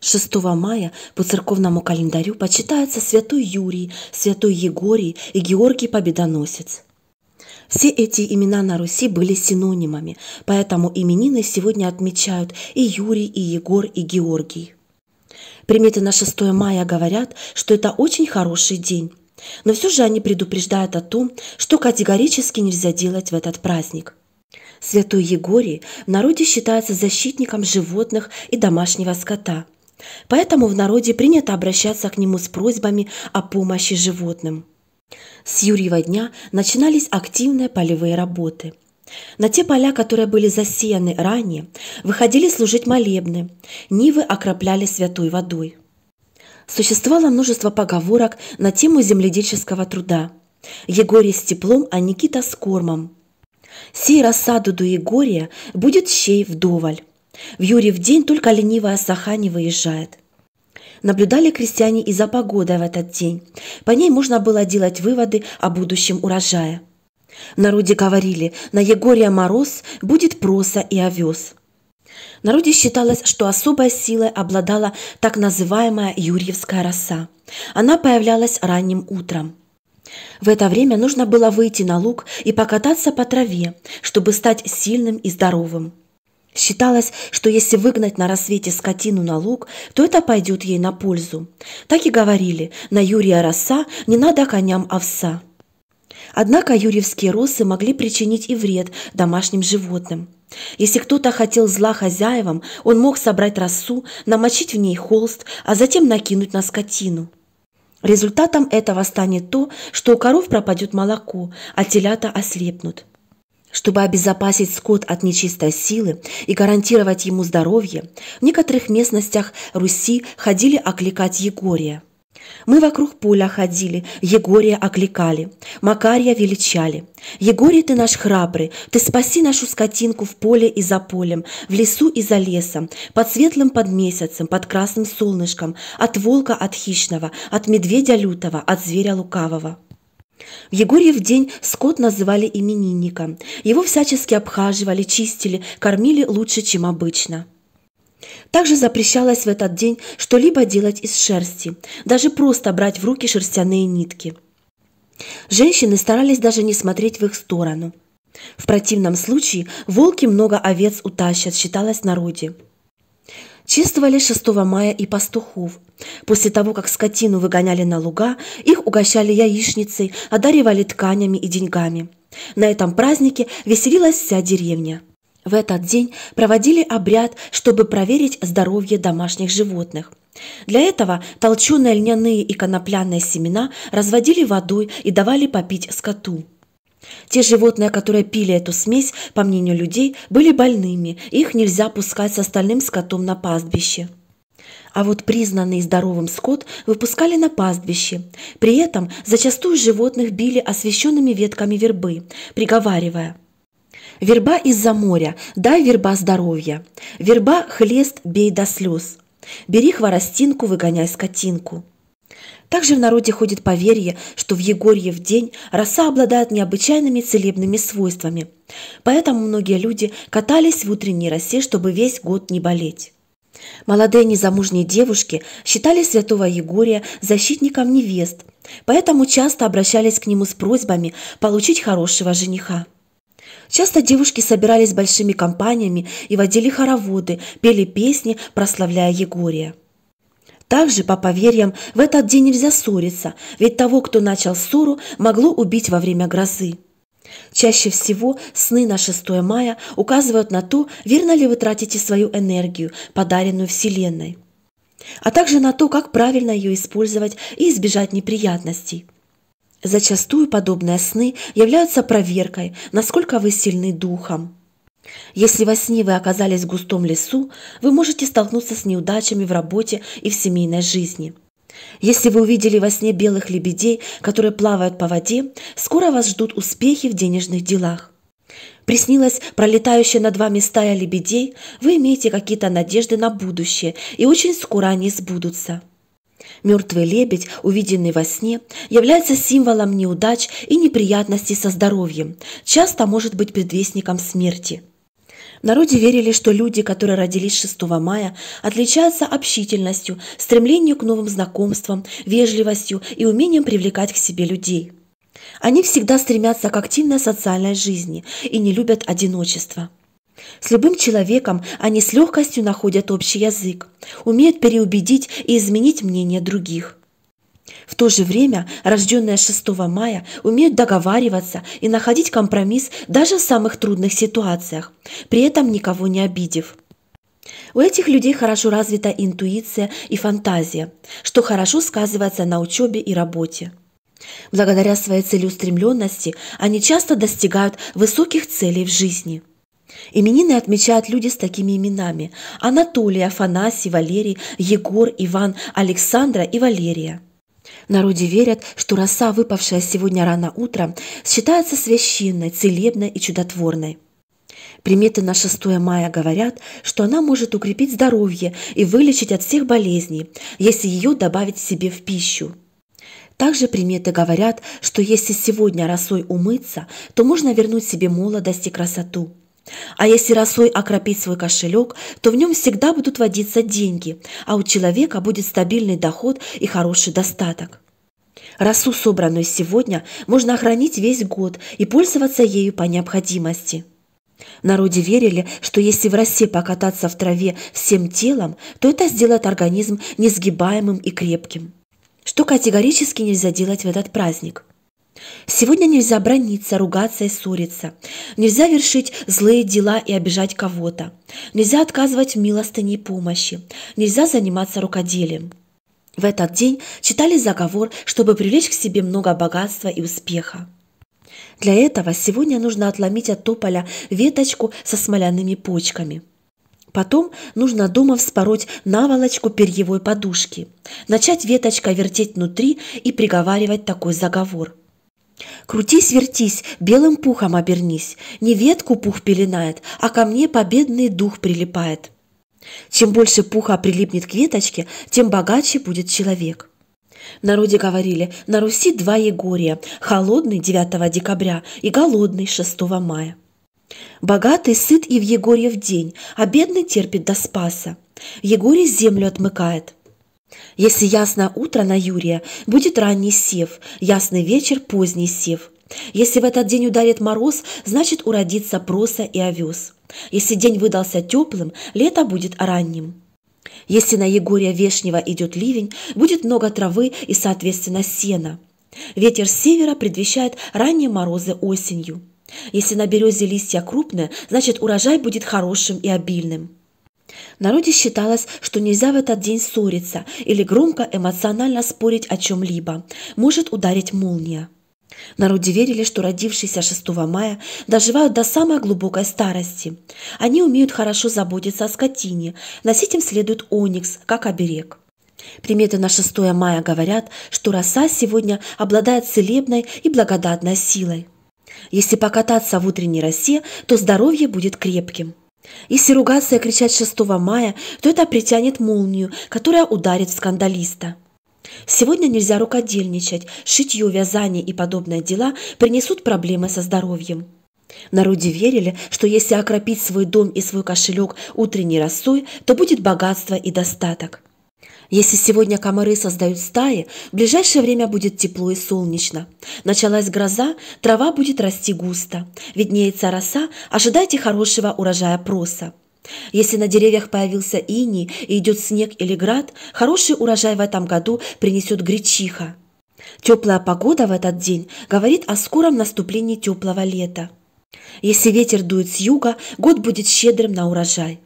6 мая по церковному календарю почитается святой Юрий, святой Егорий и Георгий Победоносец. Все эти имена на Руси были синонимами, поэтому именины сегодня отмечают и Юрий, и Егор, и Георгий. Приметы на 6 мая говорят, что это очень хороший день. Но все же они предупреждают о том, что категорически нельзя делать в этот праздник. Святой Егорий в народе считается защитником животных и домашнего скота – Поэтому в народе принято обращаться к нему с просьбами о помощи животным. С Юрьева дня начинались активные полевые работы. На те поля, которые были засеяны ранее, выходили служить молебны, нивы окропляли святой водой. Существовало множество поговорок на тему земледельческого труда. Егорий с теплом, а Никита с кормом. Сей рассаду до Егория будет щей вдоволь. В Юре день только ленивая Саха не выезжает. Наблюдали крестьяне и за погодой в этот день. По ней можно было делать выводы о будущем урожая. народе говорили, на Егория мороз будет проса и овес. народе считалось, что особой силой обладала так называемая Юрьевская роса. Она появлялась ранним утром. В это время нужно было выйти на луг и покататься по траве, чтобы стать сильным и здоровым. Считалось, что если выгнать на рассвете скотину на луг, то это пойдет ей на пользу. Так и говорили, на Юрия роса не надо коням овса. Однако юрьевские росы могли причинить и вред домашним животным. Если кто-то хотел зла хозяевам, он мог собрать росу, намочить в ней холст, а затем накинуть на скотину. Результатом этого станет то, что у коров пропадет молоко, а телята ослепнут. Чтобы обезопасить скот от нечистой силы и гарантировать ему здоровье, в некоторых местностях Руси ходили окликать Егория. Мы вокруг поля ходили, Егория окликали, Макария величали. Егорий, ты наш храбрый, ты спаси нашу скотинку в поле и за полем, в лесу и за лесом, под светлым под месяцем, под красным солнышком, от волка от хищного, от медведя лютого, от зверя лукавого. В Егорьев день скот называли именинником. Его всячески обхаживали, чистили, кормили лучше, чем обычно. Также запрещалось в этот день что-либо делать из шерсти, даже просто брать в руки шерстяные нитки. Женщины старались даже не смотреть в их сторону. В противном случае волки много овец утащат, считалось народе. Чествовали 6 мая и пастухов – После того, как скотину выгоняли на луга, их угощали яичницей, одаривали тканями и деньгами. На этом празднике веселилась вся деревня. В этот день проводили обряд, чтобы проверить здоровье домашних животных. Для этого толченые льняные и конопляные семена разводили водой и давали попить скоту. Те животные, которые пили эту смесь, по мнению людей, были больными, их нельзя пускать с остальным скотом на пастбище а вот признанный здоровым скот выпускали на пастбище. При этом зачастую животных били освещенными ветками вербы, приговаривая – Верба из-за моря, дай верба здоровья. Верба хлест, бей до слез. Бери хворостинку, выгоняй скотинку. Также в народе ходит поверье, что в Егорьев день роса обладает необычайными целебными свойствами. Поэтому многие люди катались в утренней росе, чтобы весь год не болеть. Молодые незамужние девушки считали святого Егория защитником невест, поэтому часто обращались к нему с просьбами получить хорошего жениха. Часто девушки собирались большими компаниями и водили хороводы, пели песни, прославляя Егория. Также, по поверьям, в этот день нельзя ссориться, ведь того, кто начал ссору, могло убить во время грозы. Чаще всего сны на 6 мая указывают на то, верно ли вы тратите свою энергию, подаренную Вселенной, а также на то, как правильно ее использовать и избежать неприятностей. Зачастую подобные сны являются проверкой, насколько вы сильны духом. Если во сне вы оказались в густом лесу, вы можете столкнуться с неудачами в работе и в семейной жизни – если вы увидели во сне белых лебедей, которые плавают по воде, скоро вас ждут успехи в денежных делах. Приснилась пролетающая над вами стая лебедей, вы имеете какие-то надежды на будущее, и очень скоро они сбудутся. Мертвый лебедь, увиденный во сне, является символом неудач и неприятностей со здоровьем, часто может быть предвестником смерти – в народе верили, что люди, которые родились 6 мая, отличаются общительностью, стремлением к новым знакомствам, вежливостью и умением привлекать к себе людей. Они всегда стремятся к активной социальной жизни и не любят одиночество. С любым человеком они с легкостью находят общий язык, умеют переубедить и изменить мнение других. В то же время рожденные 6 мая умеют договариваться и находить компромисс даже в самых трудных ситуациях, при этом никого не обидев. У этих людей хорошо развита интуиция и фантазия, что хорошо сказывается на учебе и работе. Благодаря своей целеустремленности они часто достигают высоких целей в жизни. Именины отмечают люди с такими именами – Анатолий, Афанасий, Валерий, Егор, Иван, Александра и Валерия – народе верят, что роса, выпавшая сегодня рано утром, считается священной, целебной и чудотворной. Приметы на 6 мая говорят, что она может укрепить здоровье и вылечить от всех болезней, если ее добавить себе в пищу. Также приметы говорят, что если сегодня росой умыться, то можно вернуть себе молодость и красоту – а если росой окропить свой кошелек, то в нем всегда будут водиться деньги, а у человека будет стабильный доход и хороший достаток. Росу, собранную сегодня, можно хранить весь год и пользоваться ею по необходимости. В народе верили, что если в росе покататься в траве всем телом, то это сделает организм несгибаемым и крепким, что категорически нельзя делать в этот праздник – Сегодня нельзя брониться, ругаться и ссориться. Нельзя вершить злые дела и обижать кого-то. Нельзя отказывать в милостыне и помощи. Нельзя заниматься рукоделием. В этот день читали заговор, чтобы привлечь к себе много богатства и успеха. Для этого сегодня нужно отломить от тополя веточку со смоляными почками. Потом нужно дома вспороть наволочку перьевой подушки, начать веточкой вертеть внутри и приговаривать такой заговор – Крутись, вертись, белым пухом обернись, Не ветку пух пеленает, а ко мне победный дух прилипает. Чем больше пуха прилипнет к веточке, тем богаче будет человек. В народе говорили, на Руси два Егория, холодный 9 декабря и голодный 6 мая. Богатый сыт и в Егорьев день, а бедный терпит до спаса. Егорий землю отмыкает. Если ясное утро на Юрия, будет ранний сев, ясный вечер – поздний сев. Если в этот день ударит мороз, значит уродится проса и овес. Если день выдался теплым, лето будет ранним. Если на Егория Вешнего идет ливень, будет много травы и, соответственно, сена. Ветер с севера предвещает ранние морозы осенью. Если на березе листья крупные, значит урожай будет хорошим и обильным. В народе считалось, что нельзя в этот день ссориться или громко эмоционально спорить о чем-либо. Может ударить молния. народе верили, что родившиеся 6 мая доживают до самой глубокой старости. Они умеют хорошо заботиться о скотине, носить им следует оникс, как оберег. Приметы на 6 мая говорят, что роса сегодня обладает целебной и благодатной силой. Если покататься в утренней росе, то здоровье будет крепким. Если ругаться и кричать 6 мая, то это притянет молнию, которая ударит в скандалиста. Сегодня нельзя рукодельничать, шитье, вязание и подобные дела принесут проблемы со здоровьем. В народе верили, что если окропить свой дом и свой кошелек утренней росой, то будет богатство и достаток. Если сегодня комары создают стаи, в ближайшее время будет тепло и солнечно. Началась гроза, трава будет расти густо. Виднеется роса, ожидайте хорошего урожая проса. Если на деревьях появился иней и идет снег или град, хороший урожай в этом году принесет гречиха. Теплая погода в этот день говорит о скором наступлении теплого лета. Если ветер дует с юга, год будет щедрым на урожай.